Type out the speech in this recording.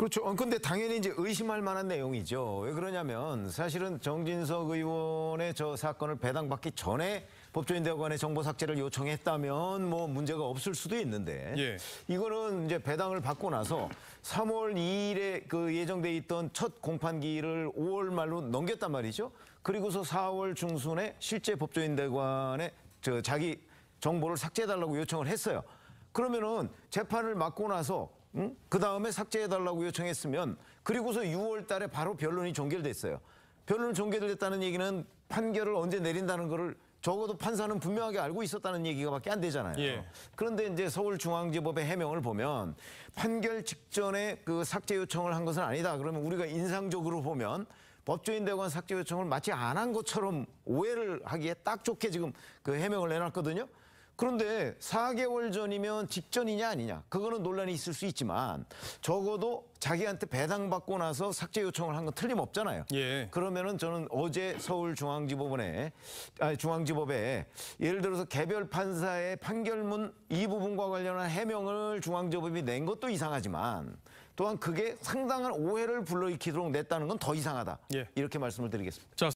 그렇죠. 어, 근데 당연히 이제 의심할 만한 내용이죠. 왜 그러냐면 사실은 정진석 의원의 저 사건을 배당받기 전에 법조인 대관의 정보 삭제를 요청했다면 뭐 문제가 없을 수도 있는데 예. 이거는 이제 배당을 받고 나서 3월 2일에 그 예정돼 있던 첫 공판기를 5월 말로 넘겼단 말이죠. 그리고서 4월 중순에 실제 법조인 대관에 저 자기 정보를 삭제해달라고 요청을 했어요. 그러면은 재판을 맡고 나서 응? 그 다음에 삭제해달라고 요청했으면 그리고서 6월 달에 바로 변론이 종결됐어요. 변론 종결됐다는 얘기는 판결을 언제 내린다는 거를 적어도 판사는 분명하게 알고 있었다는 얘기가 밖에 안 되잖아요. 예. 그런데 이제 서울중앙지법의 해명을 보면 판결 직전에 그 삭제 요청을 한 것은 아니다. 그러면 우리가 인상적으로 보면 법조인 대관 삭제 요청을 마치 안 한 것처럼 오해를 하기에 딱 좋게 지금 그 해명을 내놨거든요. 그런데 4개월 전이면 직전이냐 아니냐 그거는 논란이 있을 수 있지만 적어도 자기한테 배당받고 나서 삭제 요청을 한 건 틀림없잖아요. 예. 그러면은 저는 어제 서울중앙지법원에 아니 중앙지법에 예를 들어서 개별 판사의 판결문 이 부분과 관련한 해명을 중앙지법이 낸 것도 이상하지만 또한 그게 상당한 오해를 불러일으키도록 냈다는 건 더 이상하다. 예. 이렇게 말씀을 드리겠습니다. 자,